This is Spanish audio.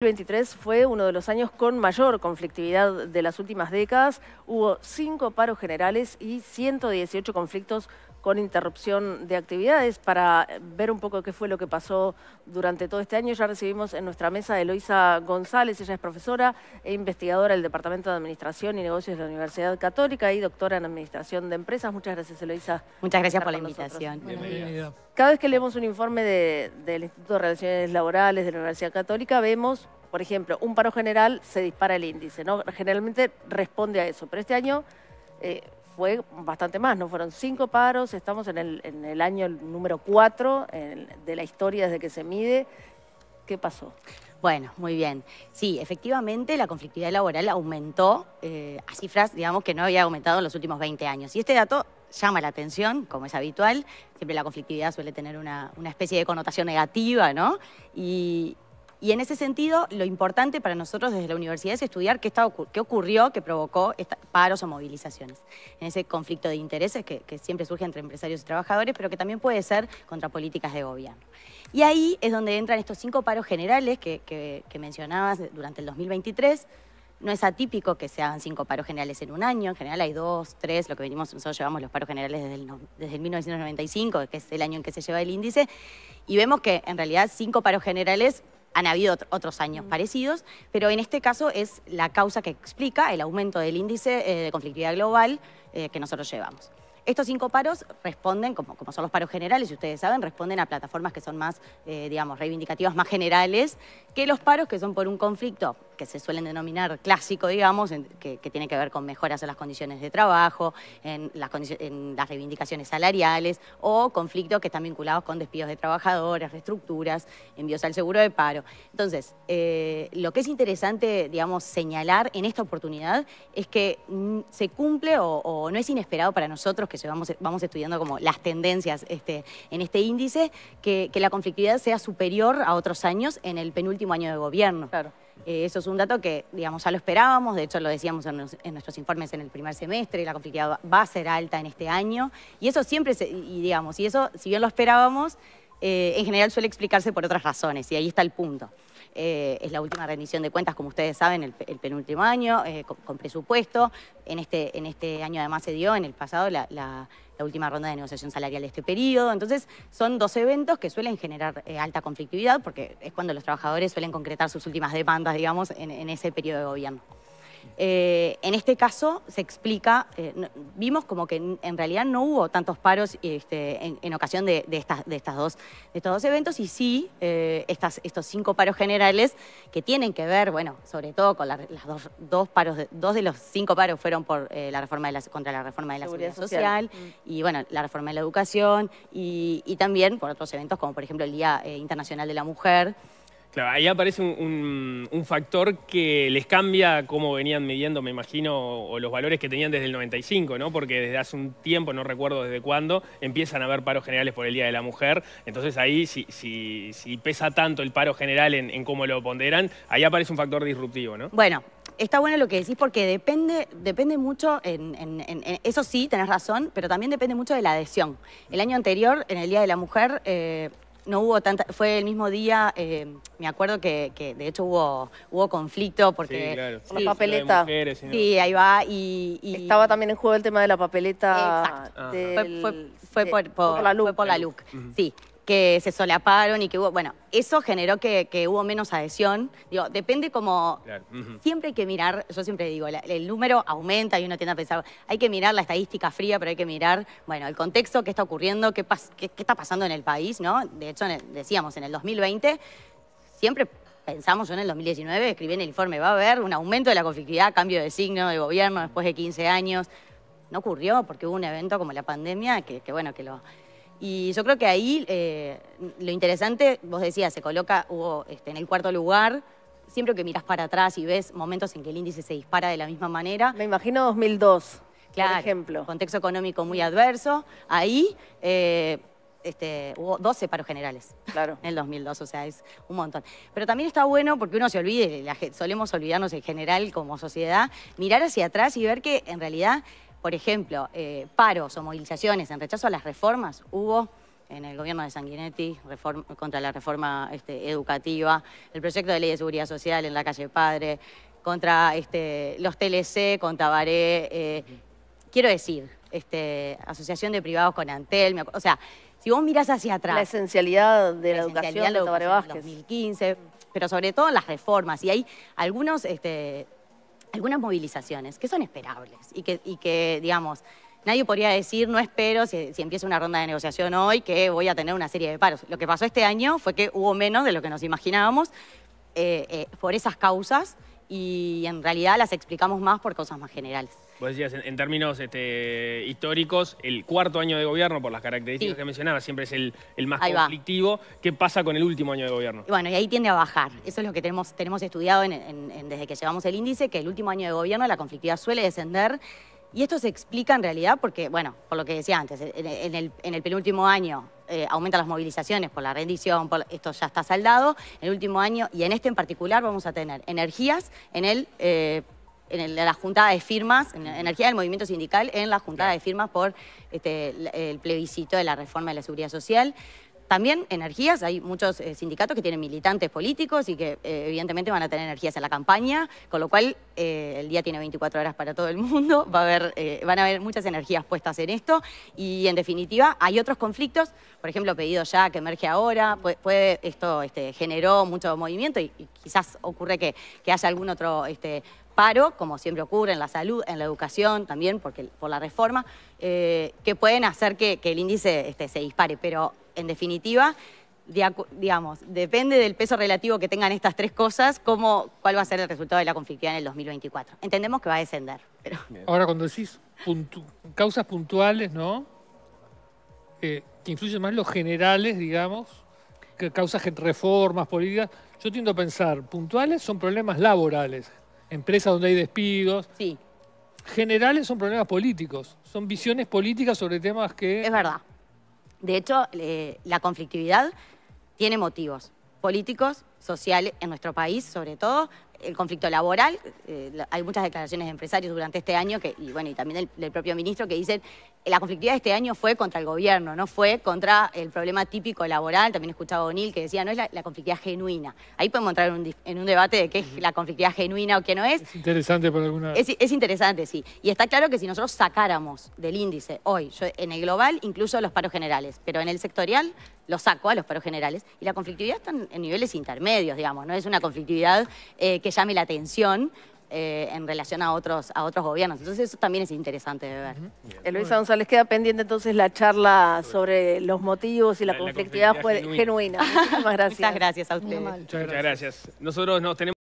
2023 fue uno de los años con mayor conflictividad de las últimas décadas. Hubo cinco paros generales y 118 conflictos con interrupción de actividades para ver un poco qué fue lo que pasó durante todo este año. Ya recibimos en nuestra mesa a Eloisa González, ella es profesora e investigadora del Departamento de Administración y Negocios de la Universidad Católica y doctora en Administración de Empresas. Muchas gracias, Eloisa. Muchas gracias por la invitación. Cada vez que leemos un informe del Instituto de Relaciones Laborales de la Universidad Católica, vemos por ejemplo, un paro general, se dispara el índice, ¿no? Generalmente responde a eso, pero este año eh, fue bastante más, no fueron cinco paros, estamos en el, año número cuatro de la historia desde que se mide. ¿Qué pasó? Bueno, muy bien. Sí, efectivamente la conflictividad laboral aumentó eh, a cifras, digamos, que no había aumentado en los últimos 20 años. Y este dato llama la atención, como es habitual. Siempre la conflictividad suele tener una, una especie de connotación negativa, ¿no? Y, y en ese sentido, lo importante para nosotros desde la universidad es estudiar qué, está, qué ocurrió, que provocó paros o movilizaciones. En ese conflicto de intereses que, siempre surge entre empresarios y trabajadores, pero que también puede ser contra políticas de gobierno. Y ahí es donde entran estos cinco paros generales que, mencionabas durante el 2023, no es atípico que se hagan cinco paros generales en un año, en general hay dos, tres, lo que venimos, nosotros llevamos los paros generales desde el, desde el 1995, que es el año en que se lleva el índice, y vemos que en realidad cinco paros generales han habido otros años mm. parecidos, pero en este caso es la causa que explica el aumento del índice eh, de conflictividad global eh, que nosotros llevamos. Estos cinco paros responden, como, son los paros generales, y ustedes saben, responden a plataformas que son más, eh, digamos, reivindicativas, más generales, que los paros que son por un conflicto que se suelen denominar clásico, digamos, que, tiene que ver con mejoras en las condiciones de trabajo, en las, en las reivindicaciones salariales o conflictos que están vinculados con despidos de trabajadores, reestructuras, envíos al seguro de paro. Entonces, eh, lo que es interesante, digamos, señalar en esta oportunidad es que mm, se cumple o, no es inesperado para nosotros que llevamos, vamos estudiando como las tendencias este, en este índice, que, que la conflictividad sea superior a otros años en el penúltimo año de gobierno. Claro. Eh, eso es un dato que, digamos, ya lo esperábamos, de hecho lo decíamos en, nuestros informes en el primer semestre, la conflictividad va a ser alta en este año, y eso siempre, se, y digamos, y eso, si bien lo esperábamos, eh, en general suele explicarse por otras razones, y ahí está el punto. Eh, es la última rendición de cuentas, como ustedes saben, el, penúltimo año, eh, con, presupuesto. En este, en este año además se dio, en el pasado, la, última ronda de negociación salarial de este periodo. Entonces, son dos eventos que suelen generar eh, alta conflictividad porque es cuando los trabajadores suelen concretar sus últimas demandas, digamos, en, en ese periodo de gobierno. Eh, en este caso se explica, eh, vimos como que en, realidad no hubo tantos paros este, en, ocasión de, estas, de, dos, estos dos eventos y sí eh, estos cinco paros generales que tienen que ver, bueno, sobre todo con la, las dos, paros, dos de los cinco paros fueron por la reforma de la, contra la reforma de la seguridad, social, mm. y bueno, la reforma de la educación y, también por otros eventos como por ejemplo el Día Internacional de la Mujer. Claro, ahí aparece un, factor que les cambia cómo venían midiendo, me imagino, o, los valores que tenían desde el 95, ¿no? Porque desde hace un tiempo, no recuerdo desde cuándo, empiezan a haber paros generales por el Día de la Mujer. Entonces ahí, si, pesa tanto el paro general en, cómo lo ponderan, ahí aparece un factor disruptivo, ¿no? Bueno. Está bueno lo que decís porque depende, depende mucho, en, eso sí, tenés razón, pero también depende mucho de la adhesión. El año anterior, en el Día de la Mujer, eh, no hubo tanta, fue el mismo día, em, me acuerdo que, de hecho hubo, hubo conflicto porque... Sí, claro. la papeleta. Sí, ahí va. Y, Estaba también en juego el tema de la papeleta. Exacto. fue, fue, por, la look. por la sí que se solaparon y que hubo, bueno, eso generó que, hubo menos adhesión. Digo, depende como, siempre hay que mirar, yo siempre digo, el número aumenta y uno tiende a pensar, hay que mirar la estadística fría, pero hay que mirar, bueno, el contexto, qué está ocurriendo, qué, qué, está pasando en el país, ¿no? De hecho, decíamos, en el 2020, siempre pensamos, yo en el 2019 escribí en el informe, va a haber un aumento de la conflictividad, cambio de signo de gobierno después de 15 años. No ocurrió porque hubo un evento como la pandemia que, que bueno, que lo y yo creo que ahí eh, lo interesante, vos decías, se coloca Hugo este, en el cuarto lugar. Siempre que miras para atrás y ves momentos en que el índice se dispara de la misma manera. Me imagino 2002, claro, por ejemplo. Contexto económico muy adverso. Ahí eh, este, hubo 12 paros generales claro. en el 2002, o sea, es un montón. Pero también está bueno, porque uno se olvide, solemos olvidarnos en general como sociedad, mirar hacia atrás y ver que en realidad por ejemplo, eh, paros o movilizaciones en rechazo a las reformas hubo en el gobierno de Sanguinetti contra la reforma este, educativa, el proyecto de ley de seguridad social en la calle Padre, contra este, los TLC, contra Tabaré, eh, quiero decir, este, Asociación de Privados con Antel, o sea, si vos mirás hacia atrás... La esencialidad de la, educación de Tabaré Vázquez. 2015, pero sobre todo las reformas, y hay algunos algunas movilizaciones que son esperables y que, digamos, nadie podría decir, no espero, si, empieza una ronda de negociación hoy, que voy a tener una serie de paros. Lo que pasó este año fue que hubo menos de lo que nos imaginábamos eh, eh, por esas causas y en realidad las explicamos más por cosas más generales. Vos decías, en, términos este, históricos, el cuarto año de gobierno, por las características que mencionaba, siempre es el, más conflictivo. ¿Qué pasa con el último año de gobierno? bueno, y ahí tiende a bajar. Eso es lo que tenemos, tenemos estudiado desde que llevamos el índice, que el último año de gobierno la conflictividad suele descender. Y esto se explica en realidad porque, bueno, por lo que decía antes, en el, en el penúltimo año eh, aumentan las movilizaciones por la rendición, por, esto ya está saldado. En el último año, y en este en particular, vamos a tener energías en el eh, en la juntada de firmas, en la energía del movimiento sindical, en la juntada de firmas por este, el plebiscito de la reforma de la seguridad social. También energías, hay muchos eh, sindicatos que tienen militantes políticos y que eh, evidentemente van a tener energías en la campaña, con lo cual eh, el día tiene 24 horas para todo el mundo, va a haber, van a haber muchas energías puestas en esto y en definitiva hay otros conflictos, por ejemplo, pedido ya que emerge ahora, puede, esto este, generó mucho movimiento y, quizás ocurre que, haya algún otro este, paro, como siempre ocurre en la salud, en la educación también, porque, por la reforma, que pueden hacer que, el índice este, se dispare, pero en definitiva, digamos, depende del peso relativo que tengan estas tres cosas, cuál va a ser el resultado de la conflictividad en el 2024. Entendemos que va a descender. Ahora, cuando decís causas puntuales, ¿no? Eh, que influyen más los generales, digamos, que causas reformas políticas. Yo tiendo a pensar, puntuales son problemas laborales, empresas donde hay despidos. Sí. Generales son problemas políticos, son visiones políticas sobre temas que... Es verdad. De hecho, eh, la conflictividad tiene motivos políticos social en nuestro país, sobre todo, el conflicto laboral. Eh, hay muchas declaraciones de empresarios durante este año que, y bueno, y también del, propio ministro que dicen eh, la conflictividad de este año fue contra el gobierno, no fue contra el problema típico laboral. También escuchado a O'Neill que decía, no es la, conflictividad genuina. Ahí podemos entrar en un, debate de qué es la conflictividad genuina o qué no es. Es interesante por alguna... Es, es interesante, sí. Y está claro que si nosotros sacáramos del índice hoy, en el global, incluso los paros generales, pero en el sectorial, los saco a los paros generales, y la conflictividad está en niveles intermedios medios, digamos, no es una conflictividad eh, que llame la atención. Eh, en relación a otros, a otros gobiernos. Entonces eso también es interesante de ver. el Luisa González, queda pendiente entonces la charla sobre los motivos y la, conflictividad, genuina. Muchas gracias. Muchas gracias a ustedes. Muchas gracias. Nosotros nos tenemos